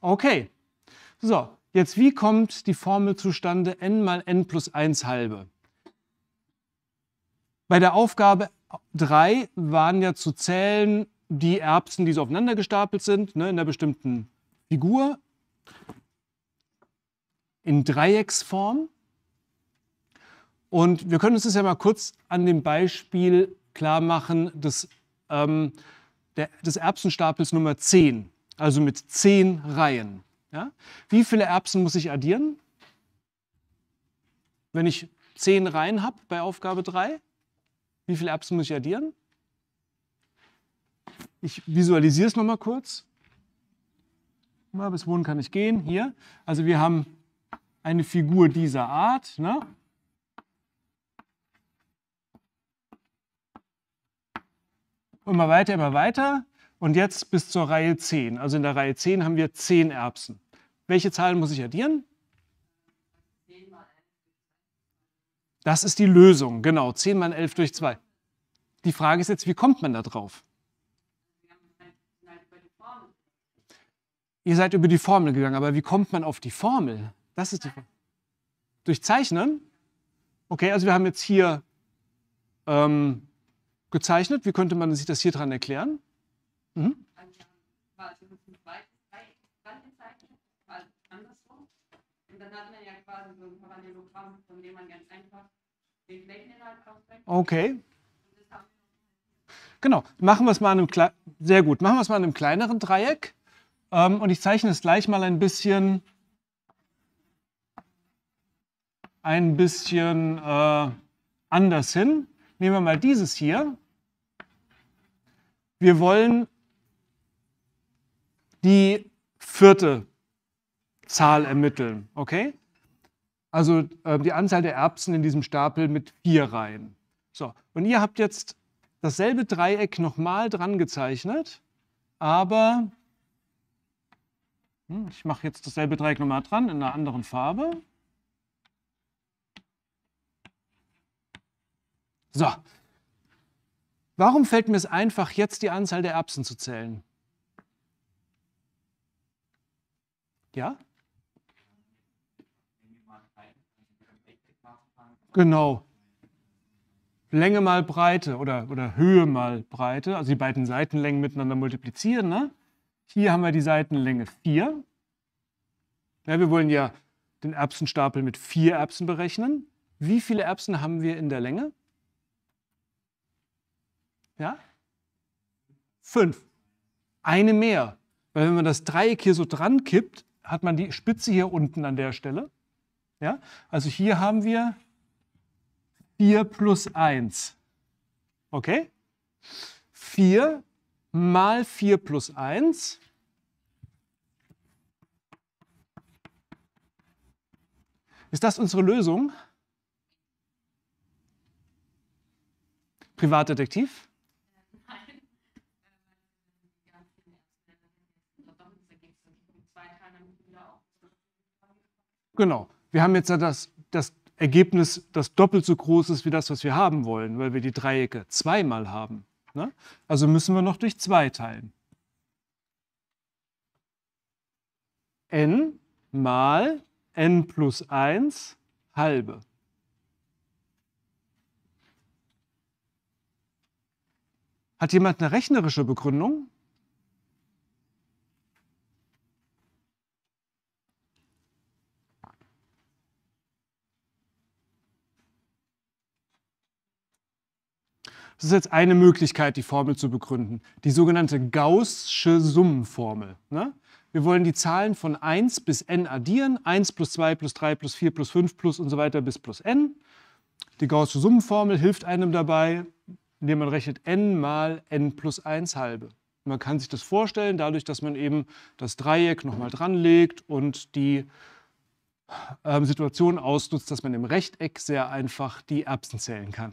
Okay. So, jetzt wie kommt die Formel zustande n mal n plus 1 halbe? Bei der Aufgabe 3 waren ja zu zählen die Erbsen, die so aufeinander gestapelt sind, ne, in einer bestimmten Figur, in Dreiecksform. Und wir können uns das ja mal kurz an dem Beispiel klar machen des, ähm, der, des Erbsenstapels Nummer 10 also mit zehn Reihen. Ja? Wie viele Erbsen muss ich addieren? Wenn ich zehn Reihen habe bei Aufgabe 3, wie viele Erbsen muss ich addieren? Ich visualisiere es nochmal kurz. Mal bis wohin kann ich gehen? Hier. Also wir haben eine Figur dieser Art. Ne? immer weiter, immer weiter. Und jetzt bis zur Reihe 10. Also in der Reihe 10 haben wir 10 Erbsen. Welche Zahlen muss ich addieren? Das ist die Lösung, genau. 10 mal 11 durch 2. Die Frage ist jetzt, wie kommt man da drauf? Ihr seid über die Formel gegangen, aber wie kommt man auf die Formel? Das ist die Frage. Durch Zeichnen? Okay, also wir haben jetzt hier ähm, gezeichnet. Wie könnte man sich das hier dran erklären? Mhm. Okay. Genau, machen wir es mal an einem sehr gut, machen wir es mal an einem kleineren Dreieck ähm, und ich zeichne es gleich mal ein bisschen ein bisschen äh, anders hin. Nehmen wir mal dieses hier. Wir wollen die vierte Zahl ermitteln. Okay? Also äh, die Anzahl der Erbsen in diesem Stapel mit vier Reihen. So, und ihr habt jetzt dasselbe Dreieck nochmal dran gezeichnet, aber hm, ich mache jetzt dasselbe Dreieck nochmal dran in einer anderen Farbe. So, warum fällt mir es einfach, jetzt die Anzahl der Erbsen zu zählen? Ja? Genau. Länge mal Breite oder, oder Höhe mal Breite, also die beiden Seitenlängen miteinander multiplizieren. Ne? Hier haben wir die Seitenlänge 4. Ja, wir wollen ja den Erbsenstapel mit vier Erbsen berechnen. Wie viele Erbsen haben wir in der Länge? Ja? Fünf. Eine mehr. Weil wenn man das Dreieck hier so dran kippt, hat man die Spitze hier unten an der Stelle. Ja? Also hier haben wir 4 plus 1. Okay? 4 mal 4 plus 1 Ist das unsere Lösung? Privatdetektiv? Genau. Wir haben jetzt ja das, das Ergebnis, das doppelt so groß ist wie das, was wir haben wollen, weil wir die Dreiecke zweimal haben. Ne? Also müssen wir noch durch 2 teilen. n mal n plus 1 halbe. Hat jemand eine rechnerische Begründung? Das ist jetzt eine Möglichkeit, die Formel zu begründen, die sogenannte Gaußsche Summenformel. Ne? Wir wollen die Zahlen von 1 bis n addieren, 1 plus 2 plus 3 plus 4 plus 5 plus und so weiter bis plus n. Die Gaußsche Summenformel hilft einem dabei, indem man rechnet n mal n plus 1 halbe. Man kann sich das vorstellen, dadurch, dass man eben das Dreieck nochmal dranlegt und die ähm, Situation ausnutzt, dass man im Rechteck sehr einfach die Erbsen zählen kann.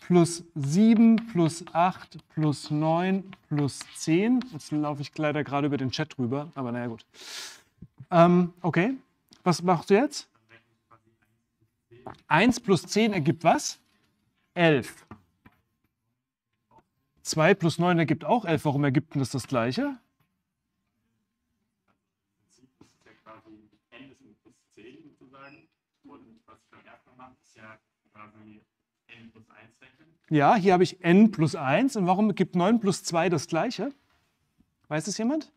plus 7 plus 8 plus 9 plus 10. Jetzt laufe ich leider gerade über den Chat rüber, aber naja gut. Ähm, okay, was machst du jetzt? 1 plus 10 ergibt was? 11. 2 plus 9 ergibt auch 11. Warum ergibt denn das das gleiche? Ja, quasi n plus 1 rechnen? Ja, hier habe ich n plus 1. Und warum gibt 9 plus 2 das Gleiche? Weiß das jemand?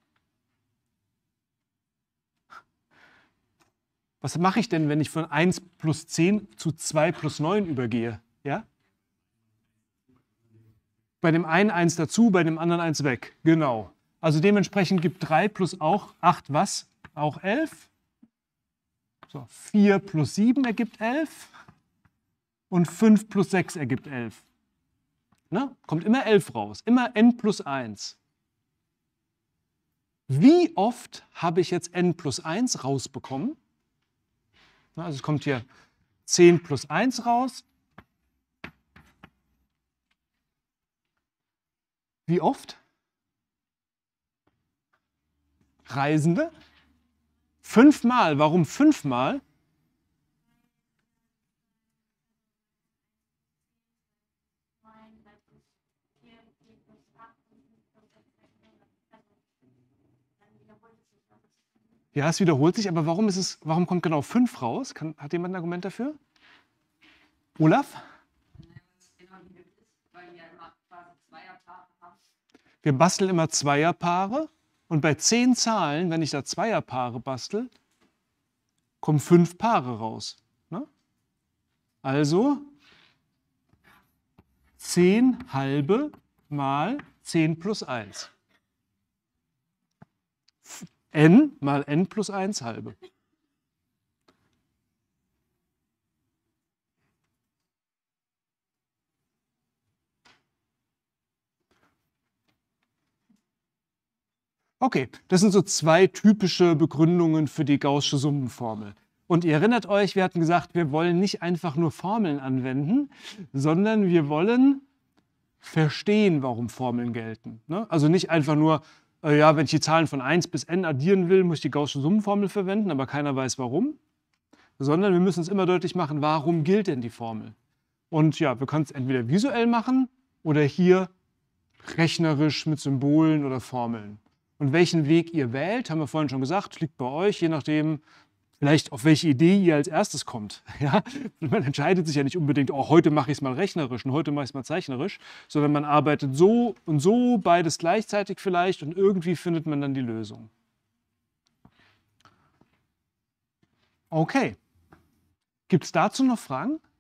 Was mache ich denn, wenn ich von 1 plus 10 zu 2 plus 9 übergehe? Ja? Bei dem einen 1 dazu, bei dem anderen 1 weg. Genau. Also dementsprechend gibt 3 plus auch 8 was? Auch 11. So, 4 plus 7 ergibt 11 und 5 plus 6 ergibt 11. Ne? Kommt immer 11 raus, immer n plus 1. Wie oft habe ich jetzt n plus 1 rausbekommen? Ne? Also es kommt hier 10 plus 1 raus. Wie oft? Reisende? Fünfmal. Warum fünfmal? Ja, es wiederholt sich, aber warum, ist es, warum kommt genau fünf raus? Kann, hat jemand ein Argument dafür? Olaf? Wir basteln immer Zweierpaare und bei zehn Zahlen, wenn ich da Zweierpaare bastel, kommen fünf Paare raus. Ne? Also zehn halbe mal zehn plus eins n mal n plus 1 halbe. Okay, das sind so zwei typische Begründungen für die gaußsche Summenformel. Und ihr erinnert euch, wir hatten gesagt, wir wollen nicht einfach nur Formeln anwenden, sondern wir wollen verstehen, warum Formeln gelten. Ne? Also nicht einfach nur äh, ja, wenn ich die Zahlen von 1 bis n addieren will, muss ich die gaußsche Summenformel verwenden, aber keiner weiß warum. Sondern wir müssen uns immer deutlich machen, warum gilt denn die Formel? Und ja, wir können es entweder visuell machen oder hier rechnerisch mit Symbolen oder Formeln. Und welchen Weg ihr wählt, haben wir vorhin schon gesagt, liegt bei euch, je nachdem, vielleicht auf welche Idee ihr als erstes kommt. Ja? Man entscheidet sich ja nicht unbedingt, oh, heute mache ich es mal rechnerisch und heute mache ich es mal zeichnerisch, sondern man arbeitet so und so beides gleichzeitig vielleicht und irgendwie findet man dann die Lösung. Okay. Gibt es dazu noch Fragen?